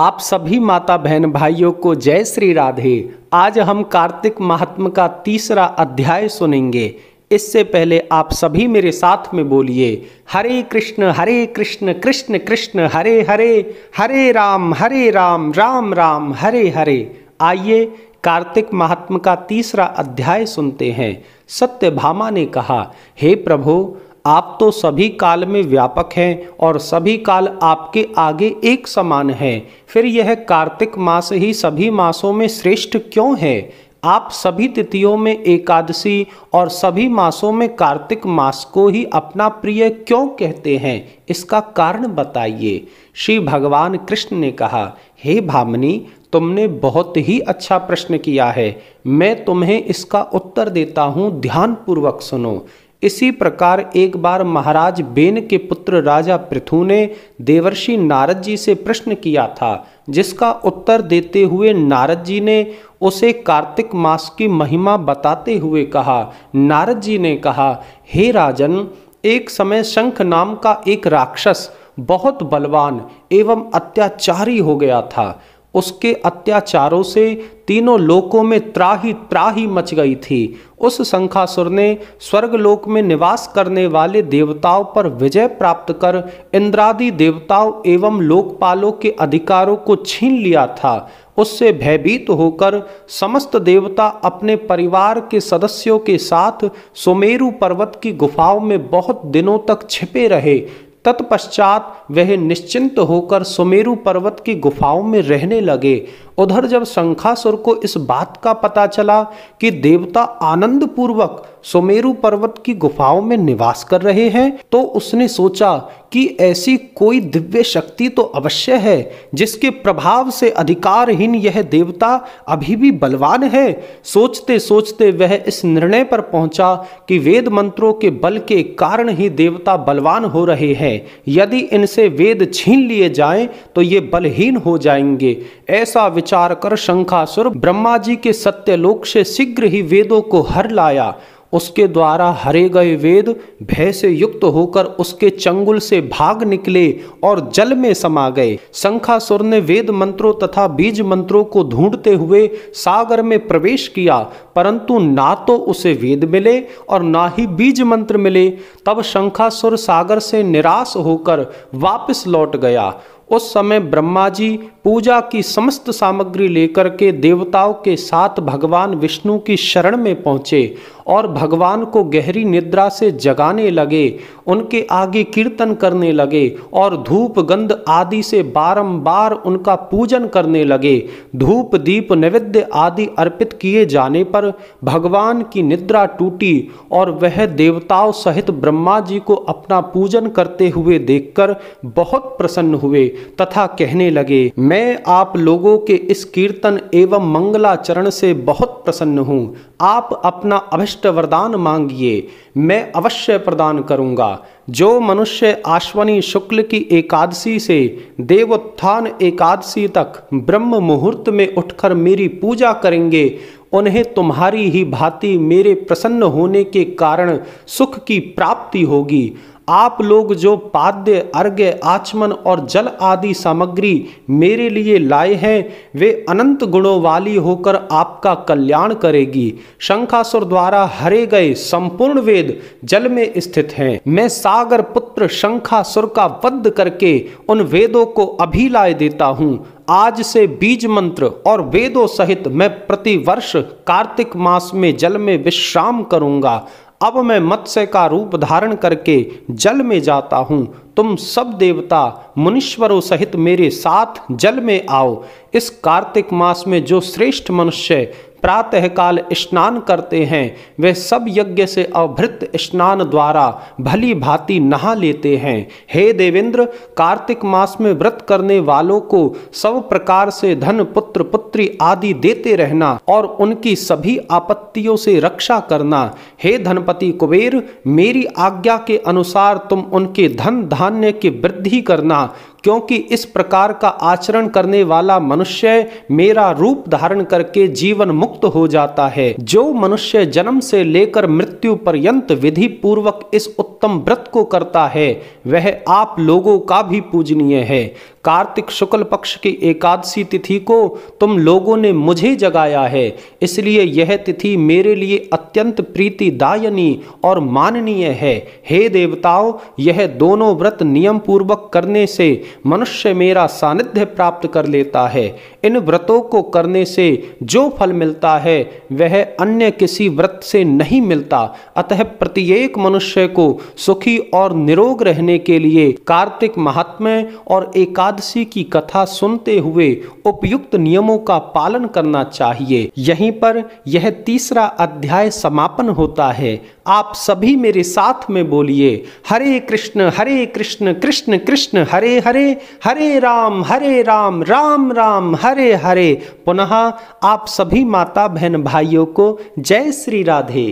आप सभी माता बहन भाइयों को जय श्री राधे आज हम कार्तिक महात्म का तीसरा अध्याय सुनेंगे इससे पहले आप सभी मेरे साथ में बोलिए हरे कृष्ण हरे कृष्ण कृष्ण कृष्ण हरे हरे हरे राम हरे राम राम राम हरे हरे आइए कार्तिक महात्म का तीसरा अध्याय सुनते हैं सत्यभामा ने कहा हे प्रभु आप तो सभी काल में व्यापक हैं और सभी काल आपके आगे एक समान हैं फिर यह कार्तिक मास ही सभी मासों में श्रेष्ठ क्यों है आप सभी तिथियों में एकादशी और सभी मासों में कार्तिक मास को ही अपना प्रिय क्यों कहते हैं इसका कारण बताइए श्री भगवान कृष्ण ने कहा हे भामनी तुमने बहुत ही अच्छा प्रश्न किया है मैं तुम्हें इसका उत्तर देता हूँ ध्यानपूर्वक सुनो इसी प्रकार एक बार महाराज बेन के पुत्र राजा पृथु ने देवर्षि नारद जी से प्रश्न किया था जिसका उत्तर देते हुए नारद जी ने उसे कार्तिक मास की महिमा बताते हुए कहा नारद जी ने कहा हे राजन एक समय शंख नाम का एक राक्षस बहुत बलवान एवं अत्याचारी हो गया था उसके अत्याचारों से तीनों लोकों में त्राही त्राही मच गई थी उस शंखासुर ने स्वर्गलोक में निवास करने वाले देवताओं पर विजय प्राप्त कर इंद्रादि देवताओं एवं लोकपालों के अधिकारों को छीन लिया था उससे भयभीत होकर समस्त देवता अपने परिवार के सदस्यों के साथ सुमेरु पर्वत की गुफाओं में बहुत दिनों तक छिपे रहे तत्पश्चात वह निश्चिंत होकर सुमेरु पर्वत की गुफाओं में रहने लगे उधर जब शंखासुर को इस बात का पता चला कि देवता आनंद पूर्वक सुमेरु पर्वत की गुफाओं में निवास कर रहे हैं तो उसने सोचा कि ऐसी कोई दिव्य शक्ति तो अवश्य है जिसके प्रभाव से अधिकारहीन यह देवता अभी भी बलवान है सोचते सोचते वह इस निर्णय पर पहुंचा कि वेद मंत्रों के बल के कारण ही देवता बलवान हो रहे हैं यदि इनसे वेद छीन लिए जाएं तो ये बलहीन हो जाएंगे ऐसा विचार उच्चार कर शंखासुर ब्रह्मा जी के सत्यलोक से शीघ्र ही वेदों को हर लाया उसके द्वारा हरे गए वेद भय से युक्त होकर उसके चंगुल से भाग निकले और जल में समा गए शंखासुर ने वेद मंत्रों तथा बीज मंत्रों को ढूंढते हुए सागर में प्रवेश किया परंतु ना तो उसे वेद मिले और ना ही बीज मंत्र मिले तब शंखासुर सागर से निराश होकर वापस लौट गया उस समय ब्रह्मा जी पूजा की समस्त सामग्री लेकर के देवताओं के साथ भगवान विष्णु की शरण में पहुँचे और भगवान को गहरी निद्रा से जगाने लगे उनके आगे कीर्तन करने लगे और धूप गंध आदि से बारंबार उनका पूजन करने लगे धूप दीप नैवेद्य आदि अर्पित किए जाने पर भगवान की निद्रा टूटी और वह देवताओं सहित ब्रह्मा जी को अपना पूजन करते हुए देखकर बहुत प्रसन्न हुए तथा कहने लगे मैं आप लोगों के इस कीर्तन एवं मंगलाचरण से बहुत प्रसन्न हूँ आप अपना अभिष्ट अष्ट वरदान मांगिए मैं अवश्य प्रदान करूंगा जो मनुष्य आश्वनी शुक्ल की एकादशी से देवोत्थान एकादशी तक ब्रह्म मुहूर्त में उठकर मेरी पूजा करेंगे उन्हें तुम्हारी ही भांति मेरे प्रसन्न होने के कारण सुख की प्राप्ति होगी आप लोग जो पाद्य अर्घ्य आचमन और जल आदि सामग्री मेरे लिए लाए हैं वे अनंत गुणों वाली होकर आपका कल्याण करेगी शंखासुर द्वारा हरे गए संपूर्ण वेद जल में स्थित हैं मैं सागर पुत्र शंखासुर का वध करके उन वेदों को अभी लाए देता हूँ आज से बीज मंत्र और वेदों सहित मैं प्रतिवर्ष कार्तिक मास में जल में विश्राम करूंगा अब मैं मत्स्य का रूप धारण करके जल में जाता हूँ तुम सब देवता मुनीश्वरों सहित मेरे साथ जल में आओ इस कार्तिक मास में जो श्रेष्ठ मनुष्य प्रातः काल स्नान करते हैं वे सब यज्ञ से अवभृत स्नान द्वारा भली भांति नहा लेते हैं हे देवेंद्र कार्तिक मास में व्रत करने वालों को सब प्रकार से धन पुत्र पुत्री आदि देते रहना और उनकी सभी आपत्तियों से रक्षा करना हे धनपति कुबेर मेरी आज्ञा के अनुसार तुम उनके धन धान्य की वृद्धि करना क्योंकि इस प्रकार का आचरण करने वाला मनुष्य मेरा रूप धारण करके जीवन मुक्त हो जाता है जो मनुष्य जन्म से लेकर मृत्यु पर्यंत विधि पूर्वक इस उत्तम व्रत को करता है वह आप लोगों का भी पूजनीय है कार्तिक शुक्ल पक्ष की एकादशी तिथि को तुम लोगों ने मुझे जगाया है इसलिए यह तिथि मेरे लिए अत्यंत प्रीति दायनी और माननीय है हे देवताओं यह दोनों व्रत नियम पूर्वक करने से मनुष्य मेरा सानिध्य प्राप्त कर लेता है इन व्रतों को करने से जो फल मिलता है वह अन्य किसी व्रत से नहीं मिलता अतः प्रत्येक मनुष्य को सुखी और निरोग रहने के लिए कार्तिक महात्म्य और एकादशी की कथा सुनते हुए उपयुक्त नियमों का पालन करना चाहिए यहीं पर यह तीसरा अध्याय समापन होता है आप सभी मेरे साथ में बोलिए हरे कृष्ण हरे कृष्ण कृष्ण कृष्ण हरे हरे हरे राम हरे राम राम राम हरे हरे पुनः आप सभी माता बहन भाइयों को जय श्री राधे